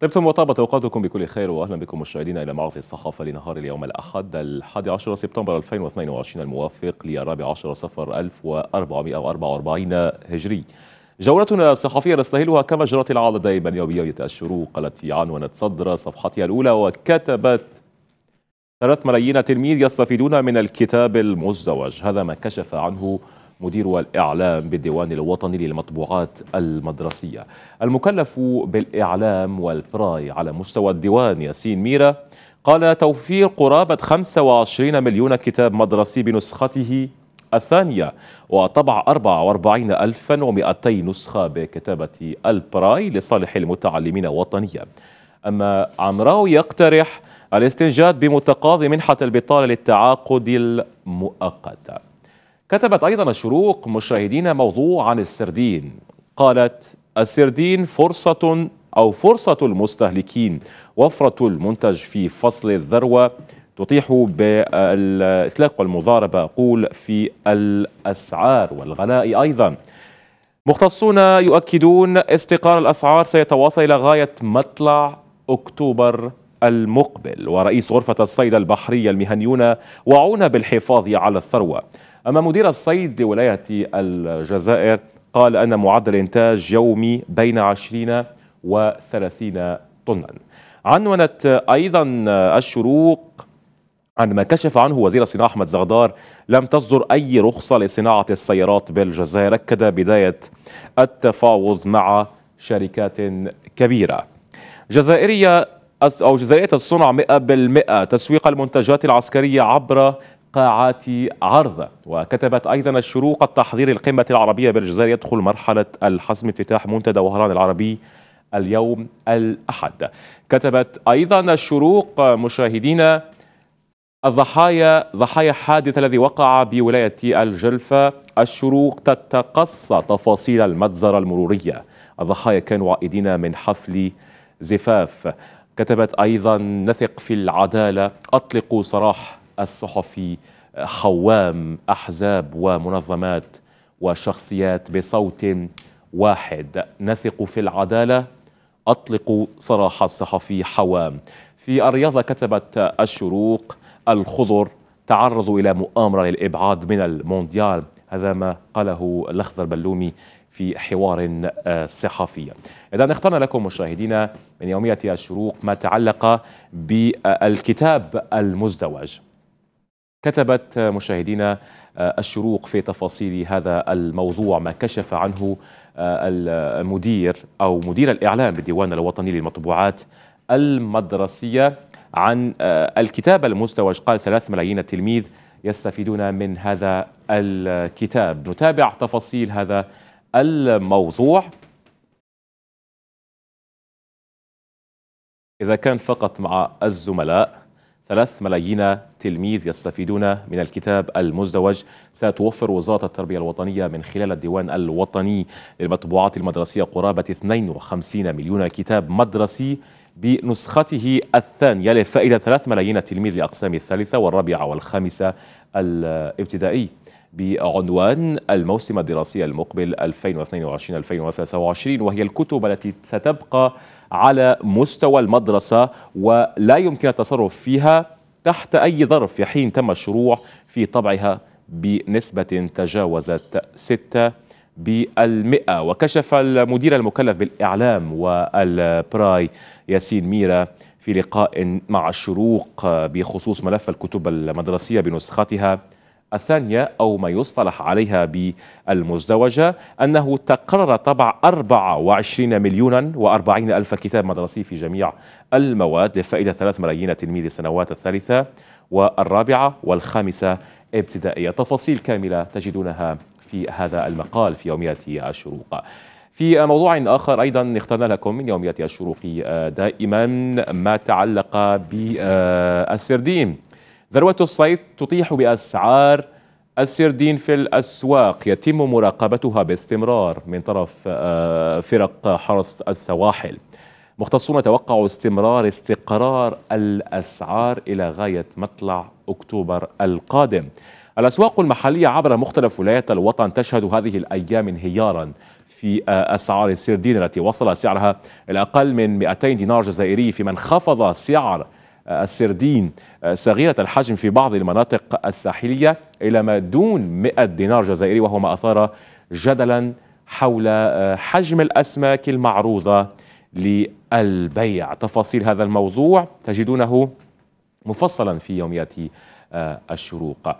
طيبتم وطابت اوقاتكم بكل خير واهلا بكم مشاهدينا الى معرض الصحافه لنهار اليوم الاحد الحادي عشر سبتمبر 2022 الموافق للرابع عشر صفر 1444 هجري. جولتنا الصحفية نستهلها كما جرت العادة دائما يومية الشروق التي عنونت صدر صفحتها الأولى وكتبت ثلاث ملايين تلميذ يستفيدون من الكتاب المزدوج هذا ما كشف عنه مدير الإعلام بالديوان الوطني للمطبوعات المدرسية المكلف بالإعلام والبراي على مستوى الديوان ياسين ميرا قال توفير قرابة 25 مليون كتاب مدرسي بنسخته الثانية وطبع 44200 نسخة بكتابة البراي لصالح المتعلمين وطنيا أما عمراوي يقترح الاستنجاد بمتقاضي منحة البطالة للتعاقد المؤقت كتبت أيضا الشروق مشاهدين موضوع عن السردين قالت السردين فرصة أو فرصة المستهلكين وفرة المنتج في فصل الذروة تطيح بالإسلاق والمضاربة قول في الأسعار والغلاء أيضا مختصون يؤكدون استقرار الأسعار سيتواصل إلى غاية مطلع أكتوبر المقبل ورئيس غرفة الصيد البحرية المهنيون وعون بالحفاظ على الثروة أما مدير الصيد لولاية الجزائر قال أن معدل إنتاج يومي بين 20 و 30 طنا عنونت أيضا الشروق عن ما كشف عنه وزير الصناعة أحمد زغدار لم تصدر أي رخصة لصناعة السيارات بالجزائر أكد بداية التفاوض مع شركات كبيرة جزائرية أو جزائرية الصنع 100% تسويق المنتجات العسكرية عبر قاعات عرض وكتبت أيضا الشروق التحضير القمة العربية بالجزائر يدخل مرحلة الحزم افتتاح منتدى وهران العربي اليوم الأحد كتبت أيضا الشروق مشاهدينا الضحايا ضحايا حادث الذي وقع بولاية الجلفة الشروق تتقصى تفاصيل المجزرة المرورية الضحايا كانوا عائدين من حفل زفاف كتبت أيضا نثق في العدالة أطلقوا سراح الصحفي حوام احزاب ومنظمات وشخصيات بصوت واحد نثق في العداله اطلقوا صراح الصحفي حوام في الرياضه كتبت الشروق الخضر تعرضوا الى مؤامره للابعاد من المونديال هذا ما قاله الاخضر بلومي في حوار آه، صحفي إذا اخترنا لكم مشاهدينا من يومية الشروق ما تعلق بالكتاب المزدوج كتبت مشاهدينا آه، الشروق في تفاصيل هذا الموضوع ما كشف عنه آه، المدير أو مدير الإعلام بالديوان الوطني للمطبوعات المدرسية عن آه، الكتاب المزدوج قال ثلاث ملايين تلميذ يستفيدون من هذا الكتاب نتابع تفاصيل هذا الموضوع إذا كان فقط مع الزملاء ثلاث ملايين تلميذ يستفيدون من الكتاب المزدوج ستوفر وزارة التربية الوطنية من خلال الديوان الوطني للمطبوعات المدرسية قرابة 52 مليون كتاب مدرسي بنسخته الثانية لفائدة 3 ملايين تلميذ لأقسام الثالثة والرابعة والخامسة الابتدائي بعنوان الموسم الدراسي المقبل 2022-2023 وهي الكتب التي ستبقى على مستوى المدرسة ولا يمكن التصرف فيها تحت أي ظرف في حين تم الشروع في طبعها بنسبة تجاوزت ستة بالمئة وكشف المدير المكلف بالإعلام والبراي ياسين ميرا في لقاء مع الشروق بخصوص ملف الكتب المدرسية بنسختها الثانية أو ما يصطلح عليها بالمزدوجة أنه تقرر طبع 24 مليونا و40 ألف كتاب مدرسي في جميع المواد لفائدة 3 ملايين تلميذ السنوات الثالثة والرابعة والخامسة ابتدائية تفاصيل كاملة تجدونها في هذا المقال في يومية الشروق في موضوع آخر أيضا اخترنا لكم من يومية الشروق دائما ما تعلق بالسردين ذروة الصيد تطيح بأسعار السردين في الأسواق يتم مراقبتها باستمرار من طرف آه، فرق حرس السواحل مختصون توقعوا استمرار استقرار الأسعار إلى غاية مطلع أكتوبر القادم الأسواق المحلية عبر مختلف ولايات الوطن تشهد هذه الأيام انهيارا في آه، أسعار السردين التي وصل سعرها إلى أقل من 200 دينار جزائري فيما انخفض سعر السردين آه، صغيرة الحجم في بعض المناطق الساحلية إلى ما دون 100 دينار جزائري وهو ما أثار جدلا حول آه، حجم الأسماك المعروضة للبيع تفاصيل هذا الموضوع تجدونه مفصلا في يوميات آه، الشروق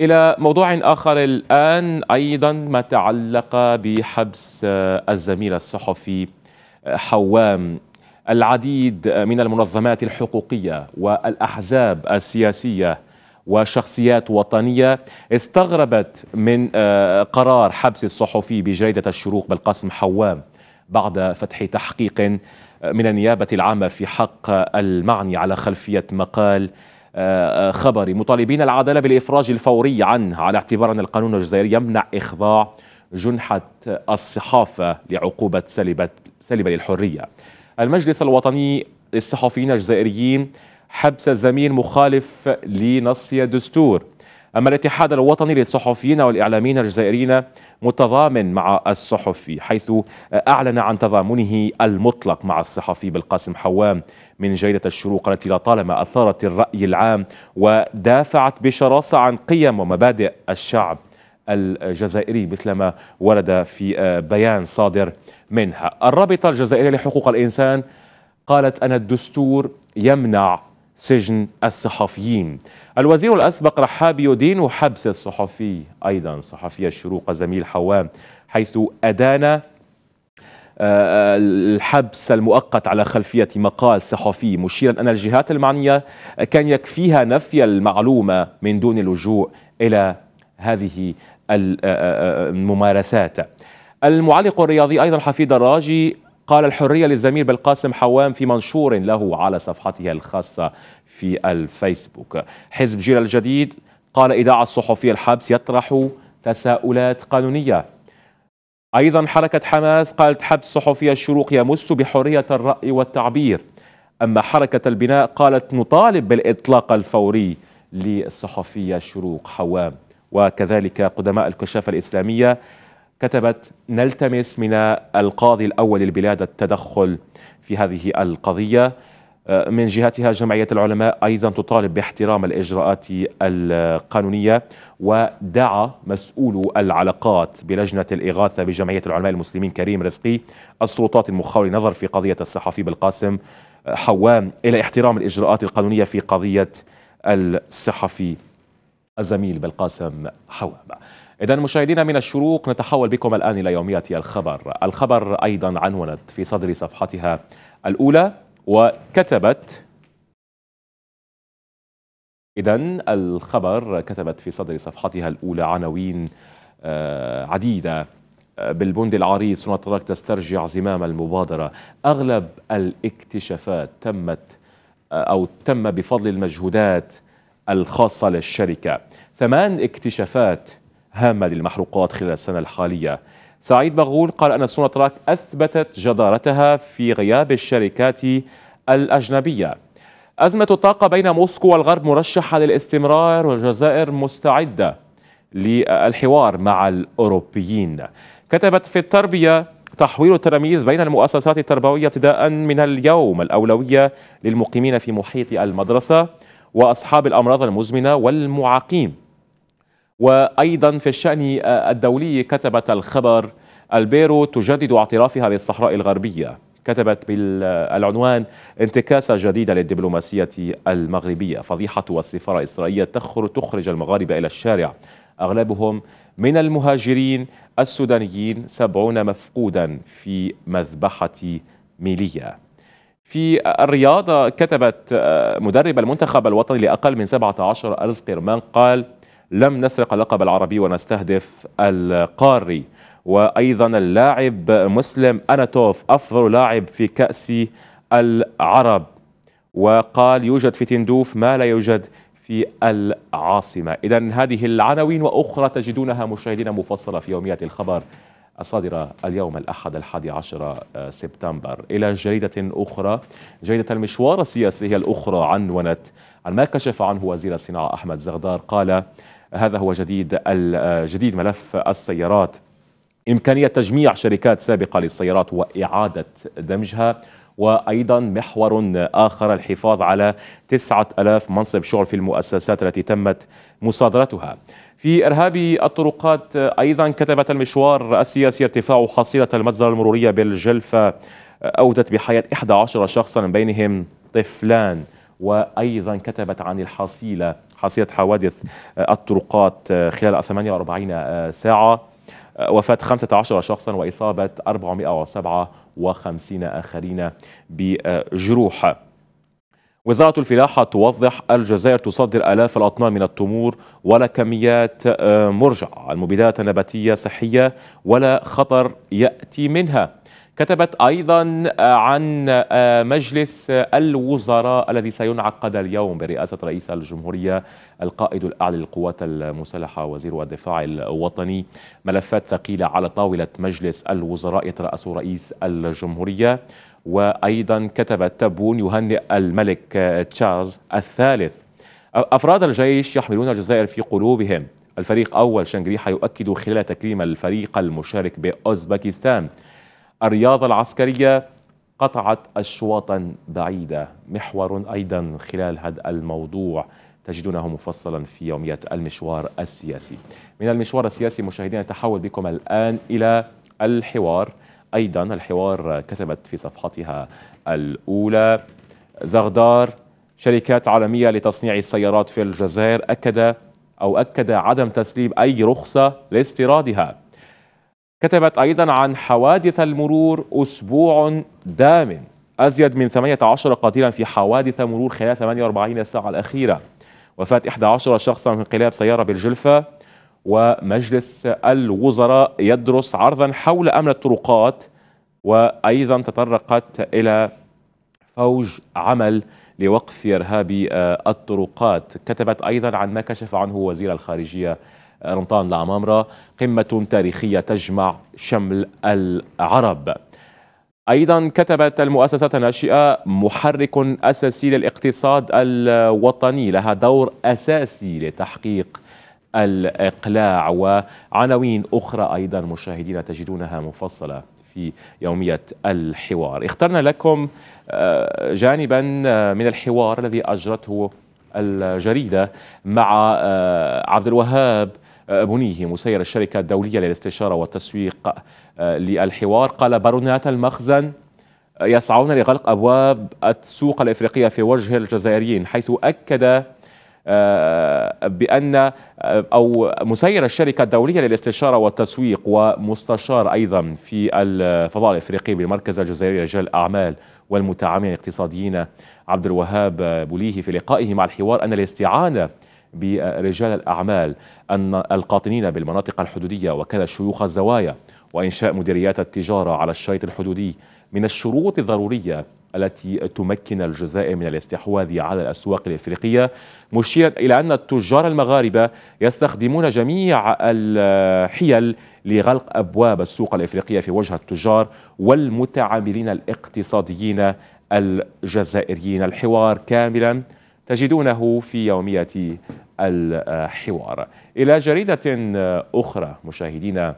إلى موضوع آخر الآن أيضا ما تعلق بحبس الزميل الصحفي حوام العديد من المنظمات الحقوقيه والاحزاب السياسيه وشخصيات وطنيه استغربت من آه، قرار حبس الصحفي بجريده الشروق بالقاسم حوام بعد فتح تحقيق آه، من النيابه العامه في حق المعني على خلفيه مقال آه، خبري مطالبين العداله بالافراج الفوري عنه على اعتبار ان القانون الجزائري يمنع اخضاع جنحه الصحافه لعقوبه سلبه سلبه للحريه المجلس الوطني للصحفيين الجزائريين حبس زميل مخالف لنص الدستور أما الاتحاد الوطني للصحفيين والإعلاميين الجزائريين متضامن مع الصحفي حيث أعلن عن تضامنه المطلق مع الصحفي بالقاسم حوام من جيدة الشروق التي لطالما أثارت الرأي العام ودافعت بشراسة عن قيم ومبادئ الشعب الجزائري مثلما ورد في آه، بيان صادر منها الرابطة الجزائرية لحقوق الإنسان قالت أن الدستور يمنع سجن الصحفيين الوزير الأسبق رحاب يدين حبس الصحفي أيضا صحفي الشروق زميل حوام حيث أدان آه، آه، الحبس المؤقت على خلفية مقال صحفي مشيرا أن الجهات المعنية كان يكفيها نفي المعلومة من دون اللجوء إلى هذه آه، آه، آه، الممارسات المعلق الرياضي أيضا حفيد الراجي قال الحرية للزميل بالقاسم حوام في منشور له على صفحته الخاصة في الفيسبوك حزب جيل الجديد قال إداعة الصحفي الحبس يطرح تساؤلات قانونية أيضا حركة حماس قالت حبس صحفي الشروق يمس بحرية الرأي والتعبير أما حركة البناء قالت نطالب بالإطلاق الفوري للصحفية الشروق حوام وكذلك قدماء الكشافة الإسلامية كتبت نلتمس من القاضي الأول للبلاد التدخل في هذه القضية آه، من جهتها جمعية العلماء أيضا تطالب باحترام الإجراءات القانونية ودعا مسؤول العلاقات بلجنة الإغاثة بجمعية العلماء المسلمين كريم رزقي السلطات المخاولة نظر في قضية الصحفي بالقاسم آه، حوام إلى احترام الإجراءات القانونية في قضية الصحفي الزميل بالقاسم حواب إذا مشاهدينا من الشروق نتحول بكم الآن إلى يومية الخبر الخبر أيضا عنونت في صدر صفحتها الأولى وكتبت إذا الخبر كتبت في صدر صفحتها الأولى عناوين آه، عديدة آه، بالبند العريض سوناتراك تسترجع زمام المبادرة أغلب الاكتشافات تمت آه، أو تم بفضل المجهودات الخاصة للشركة ثمان اكتشافات هامة للمحروقات خلال السنة الحالية سعيد بغول قال أن سوناتراك أثبتت جدارتها في غياب الشركات الأجنبية أزمة الطاقة بين موسكو والغرب مرشحة للاستمرار والجزائر مستعدة للحوار مع الأوروبيين كتبت في التربية تحويل التلاميذ بين المؤسسات التربوية ابتداء من اليوم الأولوية للمقيمين في محيط المدرسة واصحاب الامراض المزمنه والمعاقين. وايضا في الشان الدولي كتبت الخبر البيرو تجدد اعترافها بالصحراء الغربيه. كتبت بالعنوان انتكاسة جديدة للدبلوماسية المغربية فضيحة والسفارة الإسرائيلية تخرج المغاربة إلى الشارع أغلبهم من المهاجرين السودانيين سبعون مفقودا في مذبحة ميليا في الرياضة كتبت آه، مدرب المنتخب الوطني لأقل من 17 أرز قرمان قال لم نسرق اللقب العربي ونستهدف القاري وأيضا اللاعب مسلم أناتوف أفضل لاعب في كأس العرب وقال يوجد في تندوف ما لا يوجد في العاصمة إذا هذه العناوين وأخرى تجدونها مشاهدين مفصلة في يوميات الخبر الصادرة اليوم الأحد الحادي عشر آه، سبتمبر إلى جريدة أخرى جريدة المشوار السياسي هي الأخرى عنونت عن ما كشف عنه وزير الصناعة أحمد زغدار قال هذا هو جديد الجديد آه، ملف السيارات إمكانية تجميع شركات سابقة للسيارات وإعادة دمجها وأيضا محور آخر الحفاظ على 9000 منصب شغل في المؤسسات التي تمت مصادرتها في إرهاب الطرقات أيضا كتبت المشوار السياسي ارتفاع حصيلة المجزرة المرورية بالجلفة أودت بحياة 11 شخصا من بينهم طفلان وأيضا كتبت عن الحصيلة حصيلة حوادث الطرقات خلال 48 ساعة وفاة 15 شخصا وإصابة 457 آخرين بجروح وزارة الفلاحة توضح الجزائر تصدر آلاف الأطنان من التمور ولا كميات آه، مرجعة المبيدات النباتية صحية ولا خطر يأتي منها كتبت أيضا آه، عن آه، مجلس الوزراء الذي سينعقد اليوم برئاسة رئيس الجمهورية القائد الأعلى للقوات المسلحة وزير الدفاع الوطني ملفات ثقيلة على طاولة مجلس الوزراء يترأس رئيس الجمهورية وأيضا كتب التبون يهنئ الملك آه، تشارلز الثالث أفراد الجيش يحملون الجزائر في قلوبهم الفريق أول شنغريحة يؤكد خلال تكريم الفريق المشارك بأوزبكستان الرياضة العسكرية قطعت أشواطا بعيدة محور أيضا خلال هذا الموضوع تجدونه مفصلا في يومية المشوار السياسي من المشوار السياسي مشاهدينا نتحول بكم الآن إلى الحوار أيضا الحوار كتبت في صفحتها الأولى زغدار شركات عالمية لتصنيع السيارات في الجزائر أكد أو أكد عدم تسليم أي رخصة لاستيرادها كتبت أيضا عن حوادث المرور أسبوع دام أزيد من 18 قتيلا في حوادث مرور خلال 48 ساعة الأخيرة وفاة 11 شخصا من انقلاب سيارة بالجلفة ومجلس الوزراء يدرس عرضا حول أمن الطرقات وأيضا تطرقت إلى فوج عمل لوقف إرهابي آه، الطرقات كتبت أيضا عن ما كشف عنه وزير الخارجية آه، رمضان العمامرة قمة تاريخية تجمع شمل العرب أيضا كتبت المؤسسات الناشئة محرك أساسي للاقتصاد الوطني لها دور أساسي لتحقيق الإقلاع وعناوين أخرى أيضا مشاهدينا تجدونها مفصلة في يومية الحوار اخترنا لكم آه، جانبا آه، من الحوار الذي أجرته الجريدة مع آه، عبد الوهاب بنيه مسير الشركة الدولية للاستشارة والتسويق للحوار قال بارونات المخزن يسعون لغلق أبواب السوق الإفريقية في وجه الجزائريين حيث أكد بأن أو مسير الشركة الدولية للاستشارة والتسويق ومستشار أيضا في الفضاء الإفريقي بالمركز الجزائري لرجال الأعمال والمتعاملين الاقتصاديين عبد الوهاب بوليه في لقائه مع الحوار أن الاستعانة برجال الأعمال أن القاطنين بالمناطق الحدودية وكذا شيوخ الزوايا وإنشاء مديريات التجارة على الشريط الحدودي من الشروط الضرورية التي تمكن الجزائر من الاستحواذ على الأسواق الإفريقية مشيرا إلى أن التجار المغاربة يستخدمون جميع الحيل لغلق أبواب السوق الإفريقية في وجه التجار والمتعاملين الاقتصاديين الجزائريين الحوار كاملا تجدونه في يومية الحوار إلى جريدة أخرى مشاهدينا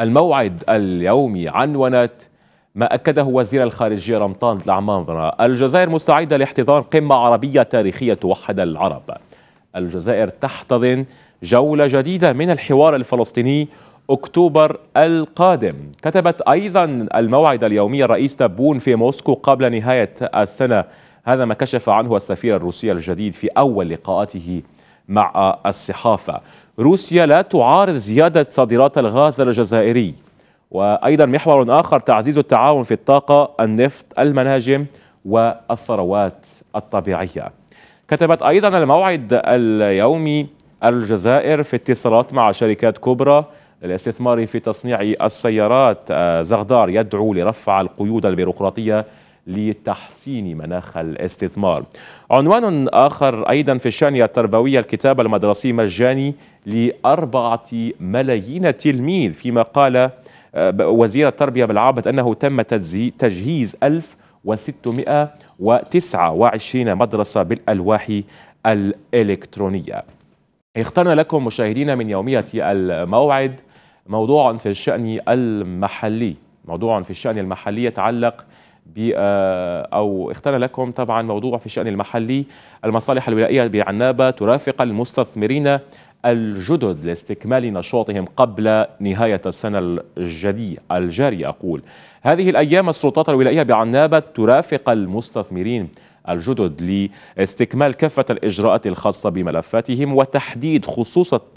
الموعد اليومي عنونت ما أكده وزير الخارجية رمضان العمامرة الجزائر مستعدة لاحتضان قمة عربية تاريخية توحد العرب الجزائر تحتضن جولة جديدة من الحوار الفلسطيني أكتوبر القادم كتبت أيضا الموعد اليومي الرئيس تبون في موسكو قبل نهاية السنة هذا ما كشف عنه السفير الروسي الجديد في أول لقاءاته مع الصحافة روسيا لا تعارض زيادة صادرات الغاز الجزائري وأيضا محور آخر تعزيز التعاون في الطاقة النفط المناجم والثروات الطبيعية كتبت أيضا الموعد اليومي الجزائر في اتصالات مع شركات كبرى للاستثمار في تصنيع السيارات زغدار يدعو لرفع القيود البيروقراطية لتحسين مناخ الاستثمار عنوان آخر أيضا في الشأن التربوي الكتاب المدرسي مجاني لأربعة ملايين تلميذ فيما قال وزير التربية بالعابد أنه تم تجهيز 1629 مدرسة بالألواح الإلكترونية اخترنا لكم مشاهدينا من يومية الموعد موضوع في الشأن المحلي موضوع في الشأن المحلي يتعلق ب آه، أو اخترنا لكم طبعا موضوع في الشأن المحلي المصالح الولائية بعنابة ترافق المستثمرين الجدد لاستكمال نشاطهم قبل نهاية السنة الجارية أقول هذه الأيام السلطات الولائية بعنابة ترافق المستثمرين الجدد لاستكمال كافة الإجراءات الخاصة بملفاتهم وتحديد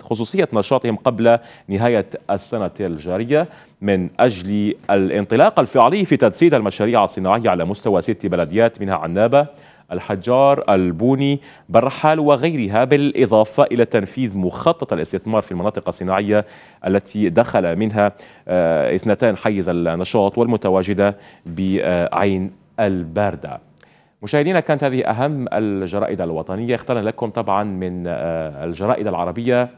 خصوصية نشاطهم قبل نهاية السنة الجارية من أجل الانطلاق الفعلي في تجسيد المشاريع الصناعية على مستوى ست بلديات منها عنابة الحجار البوني برحال وغيرها بالإضافة إلى تنفيذ مخطط الاستثمار في المناطق الصناعية التي دخل منها آه، اثنتان حيز النشاط والمتواجدة بعين الباردة مشاهدينا كانت هذه أهم الجرائد الوطنية اخترنا لكم طبعا من آه، الجرائد العربية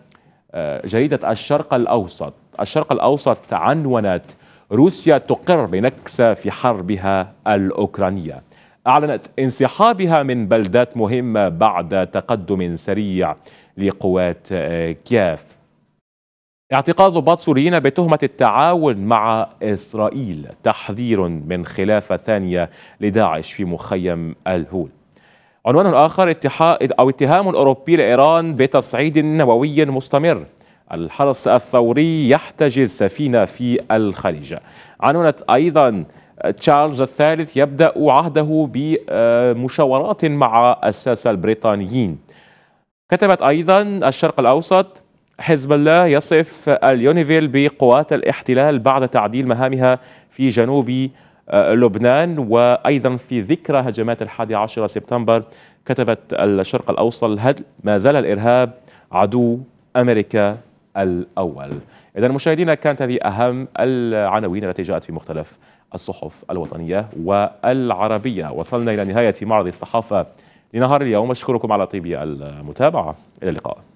آه، جريدة الشرق الأوسط الشرق الأوسط عنونت روسيا تقر بنكسة في حربها الأوكرانية أعلنت انسحابها من بلدات مهمة بعد تقدم سريع لقوات آه، كياف اعتقاد ضباط سوريين بتهمة التعاون مع إسرائيل تحذير من خلافة ثانية لداعش في مخيم الهول عنوان آخر اتحاد أو اتهام أوروبي لإيران بتصعيد نووي مستمر الحرس الثوري يحتجز سفينة في الخليج عنونت أيضا تشارلز الثالث يبدأ عهده بمشاورات مع الساسة البريطانيين كتبت أيضا الشرق الأوسط حزب الله يصف اليونيفيل بقوات الاحتلال بعد تعديل مهامها في جنوب آه، لبنان وأيضا في ذكرى هجمات الحادي عشر سبتمبر كتبت الشرق الأوسط هل ما زال الإرهاب عدو أمريكا الأول إذا مشاهدينا كانت هذه أهم العناوين التي جاءت في مختلف الصحف الوطنية والعربية وصلنا إلى نهاية معرض الصحافة لنهار اليوم أشكركم على طيب المتابعة إلى اللقاء